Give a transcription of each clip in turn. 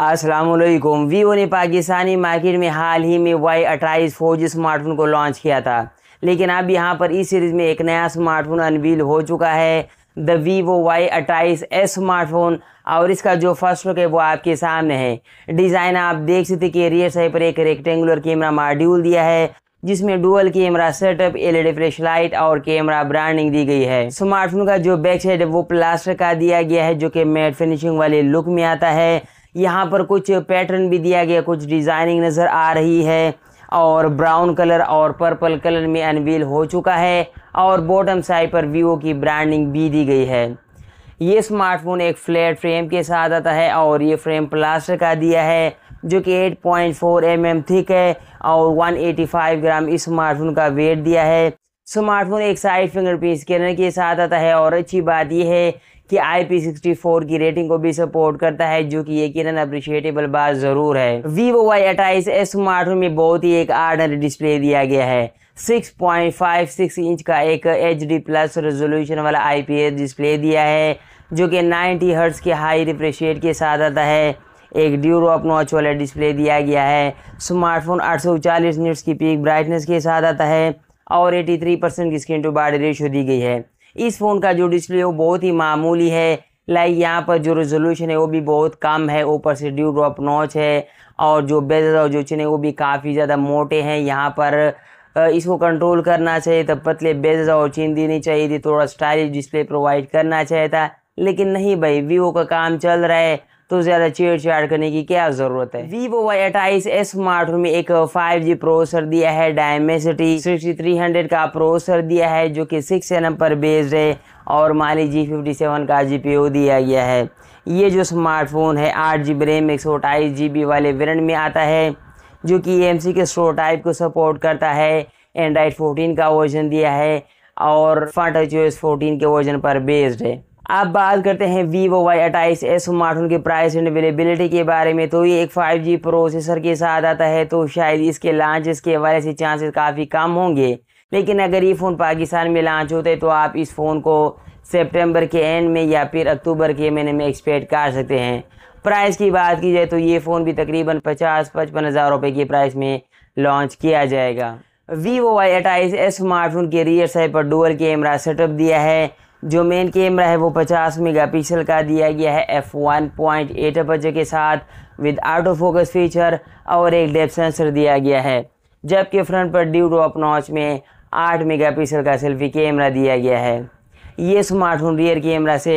वालेकुम वीवो ने पाकिस्तानी मार्केट में हाल ही में वाई अट्ठाईस फोर स्मार्टफोन को लॉन्च किया था लेकिन अब यहाँ पर इस सीरीज़ में एक नया स्मार्टफोन अनवील हो चुका है द वीवो वाई अट्ठाईस एस स्मार्टफोन और इसका जो फर्स्ट लुक है वो आपके सामने है डिज़ाइन आप देख सकते कि रियर साइड पर एक रेक्टेंगुलर कैमरा मॉड्यूल दिया है जिसमें dual camera setup LED flash light और कैमरा ब्रांडिंग दी गई है स्मार्टफोन का जो बैक साइड है वो प्लास्टर का दिया गया है जो कि मैट फिनिशिंग वाले लुक में आता है यहाँ पर कुछ पैटर्न भी दिया गया कुछ डिज़ाइनिंग नज़र आ रही है और ब्राउन कलर और पर्पल कलर में अनवील हो चुका है और बॉटम साइड पर वीवो की ब्रांडिंग भी दी गई है ये स्मार्टफोन एक फ्लैट फ्रेम के साथ आता है और ये फ्रेम प्लास्टर का दिया है जो कि 8.4 पॉइंट mm थिक है और 185 ग्राम इस स्मार्टफोन का वेट दिया है स्मार्टफोन एक साइड फिंगरप्रिंट स्कैनर के साथ आता है और अच्छी बात यह है कि IP64 की रेटिंग को भी सपोर्ट करता है जो कि यकीन अप्रिशिएटेबल बात ज़रूर है वीवो वाई अट्ठाईस स्मार्टफोन में बहुत ही एक आर्डर डिस्प्ले दिया गया है 6.56 इंच का एक एच डी प्लस रेजोल्यूशन वाला एस डिस्प्ले दिया है जो कि 90 हर्ट्स के हाई रिफ्रेश रेट के साथ आता है एक ड्यूरोप नॉच वाला डिस्प्ले दिया गया है स्मार्टफोन आठ सौ मिनट्स की पीक ब्राइटनेस के साथ आता है और 83 परसेंट की स्क्रीन टू बॉडी रेशियो दी गई है इस फ़ोन का जो डिस्प्ले वो बहुत ही मामूली है लाइक यहाँ पर जो रेजोल्यूशन है वो भी बहुत कम है ऊपर से ड्यू ड्रॉप नॉच है और जो बेजर और जो चिन है वो भी काफ़ी ज़्यादा मोटे हैं यहाँ पर इसको कंट्रोल करना चाहिए तब तो पतले बेजर और चिन देनी चाहिए थी थोड़ा स्टाइलिश डिस्प्ले प्रोवाइड करना चाहिए था लेकिन नहीं भाई वीवो का काम चल रहा है तो ज़्यादा छेड़छाड़ करने की क्या ज़रूरत है वीवो वाई अट्ठाईस एस स्मार्टफोन में एक 5G प्रोसेसर दिया है डायमेसिटी हंड्रेड का प्रोसेसर दिया है जो कि सिक्स एन पर बेस्ड है और माली जी फिफ्टी सेवन का जी पी ओ दिया गया है ये जो स्मार्टफोन है आठ जी बी रैम एक सौ अट्ठाईस जी बी वाले वेरेंट में आता है जो कि एम सी के स्टोर टाइप को सपोर्ट करता है एंड्राइड फोर्टीन का वर्जन दिया है और फाटा जो फोर्टीन के वर्जन पर बेस्ड है अब बात करते हैं वीवो वाई अट्ठाईस एस स्मार्टफोन के प्राइस एंड अवेलेबिलिटी के बारे में तो ये एक 5G प्रोसेसर के साथ आता है तो शायद इसके लॉन्च के हवाले से चांसेस काफ़ी कम होंगे लेकिन अगर ये फ़ोन पाकिस्तान में लॉन्च होते तो आप इस फ़ोन को सितंबर के एंड में या फिर अक्टूबर के महीने में एक्सपेक्ट कर सकते हैं प्राइस की बात की जाए तो ये फ़ोन भी तकरीबन पचास पचपन हज़ार रुपये के प्राइस में लॉन्च किया जाएगा वीवो वाई अट्ठाईस एस स्मार्टफोन के रियर साइड पर डुअल कैमरा सेटअप दिया है जो मेन कैमरा है वो 50 मेगापिक्सल का दिया गया है एफ वन पॉइंट एट के साथ विद आटो फोकस फीचर और एक डेप सेंसर दिया गया है जबकि फ्रंट पर ड्यू टॉप नॉच में 8 मेगापिक्सल का सेल्फी कैमरा दिया गया है ये स्मार्टफोन रियर कैमरा से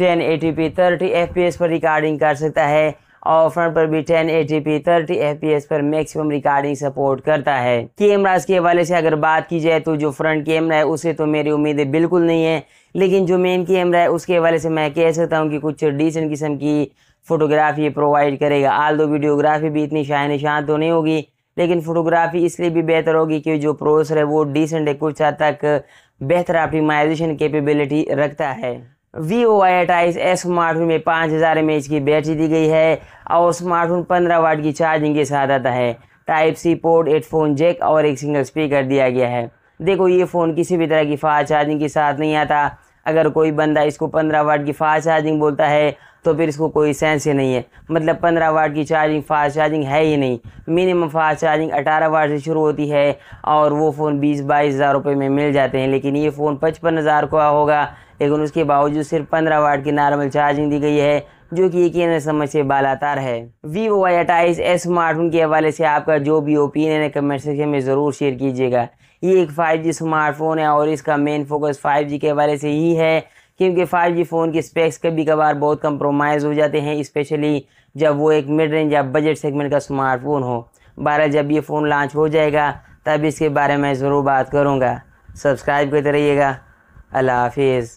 1080p 30 fps पर रिकॉर्डिंग कर सकता है और फ्रंट पर भी 1080p पी एस पर मैक्सिमम रिकॉर्डिंग सपोर्ट करता है कैमराज के हवाले से अगर बात की जाए तो जो फ्रंट कैमरा है उसे तो मेरी उम्मीदें बिल्कुल नहीं है लेकिन जो मेन कैमरा है उसके हवाले से मैं कह सकता हूँ कि कुछ डिसेंट किस्म की फोटोग्राफी प्रोवाइड करेगा आल दो वीडियोग्राफी भी इतनी शाह निशान तो नहीं होगी लेकिन फोटोग्राफी इसलिए भी बेहतर होगी कि जो प्रोसेसर है वो डिसेंट है कुछ हद तक बेहतर ऑप्टिमाइजेशन कैपेबिलिटी रखता है वीवो ओ आई अट्ठाईस एस स्मार्टफोन में पाँच हज़ार एम की बैटरी दी गई है और स्मार्टफोन पंद्रह वाट की चार्जिंग के साथ आता है type C port phone jack और एक सिंगल स्पीकर दिया गया है देखो ये फ़ोन किसी भी तरह की फास्ट चार्जिंग के साथ नहीं आता अगर कोई बंदा इसको पंद्रह वाट की फास्ट चार्जिंग बोलता है तो फिर इसको कोई सेंस ही नहीं है मतलब पंद्रह वाट की चार्जिंग फास्ट चार्जिंग है ही नहीं मिनिमम फास्ट चार्जिंग अठारह वाट से शुरू होती है और वो फ़ोन बीस बाईस हज़ार रुपये में मिल जाते हैं लेकिन ये फ़ोन पचपन हज़ार का होगा लेकिन उसके बावजूद सिर्फ पंद्रह वाट की नॉर्मल चार्जिंग दी गई है जो कि यकीन समझ से बालातार है वीवो वाई अट्ठाईस स्मार्टफोन के हवाले से आपका जो भी ओपिनियन है कमेंट सेक्शन में ज़रूर शेयर कीजिएगा ये एक 5G स्मार्टफोन है और इसका मेन फोकस 5G के हवाले से ही है क्योंकि 5G फ़ोन की स्पेक्स कभी कभार बहुत कम्प्रोमाइज हो जाते हैं स्पेशली जब वो एक मिड रेंज या बजट सेगमेंट का स्मार्टफोन हो बारह जब ये फ़ोन लॉन्च हो जाएगा तब इसके बारे में ज़रूर बात करूँगा सब्सक्राइब करते रहिएगा अल्लाह हाफिज़